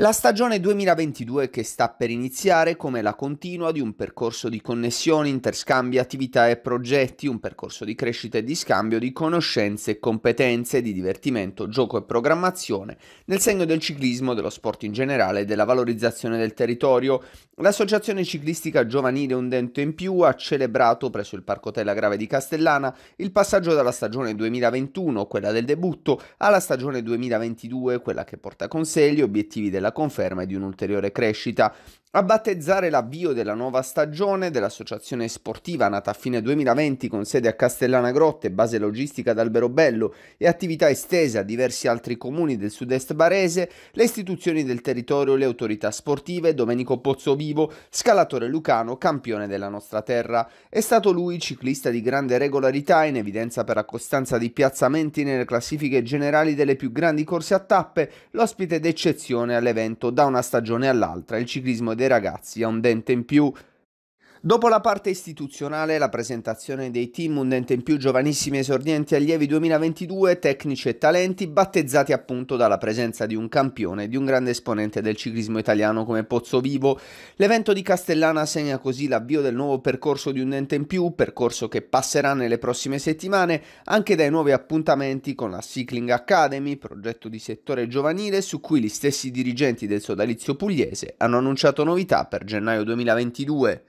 La stagione 2022 che sta per iniziare come la continua di un percorso di connessioni, interscambi, attività e progetti, un percorso di crescita e di scambio di conoscenze e competenze, di divertimento, gioco e programmazione, nel segno del ciclismo, dello sport in generale e della valorizzazione del territorio. L'associazione ciclistica giovanile Un Dento in Più ha celebrato presso il Parco Tella Grave di Castellana il passaggio dalla stagione 2021, quella del debutto, alla stagione 2022, quella che porta con sé gli obiettivi della la conferma di un'ulteriore crescita a battezzare l'avvio della nuova stagione dell'associazione sportiva nata a fine 2020 con sede a Castellana Grotte, base logistica ad Alberobello e attività estesa a diversi altri comuni del sud-est barese, le istituzioni del territorio le autorità sportive, Domenico Pozzovivo, scalatore lucano, campione della nostra terra. È stato lui ciclista di grande regolarità in evidenza per la costanza di piazzamenti nelle classifiche generali delle più grandi corse a tappe, l'ospite d'eccezione all'evento da una stagione all'altra. Il ciclismo è dei ragazzi, ha un dente in più Dopo la parte istituzionale, la presentazione dei team, un dente in più giovanissimi esordienti allievi 2022, tecnici e talenti, battezzati appunto dalla presenza di un campione, di un grande esponente del ciclismo italiano come Pozzo Vivo, L'evento di Castellana segna così l'avvio del nuovo percorso di un dente in più, percorso che passerà nelle prossime settimane anche dai nuovi appuntamenti con la Cycling Academy, progetto di settore giovanile su cui gli stessi dirigenti del sodalizio pugliese hanno annunciato novità per gennaio 2022.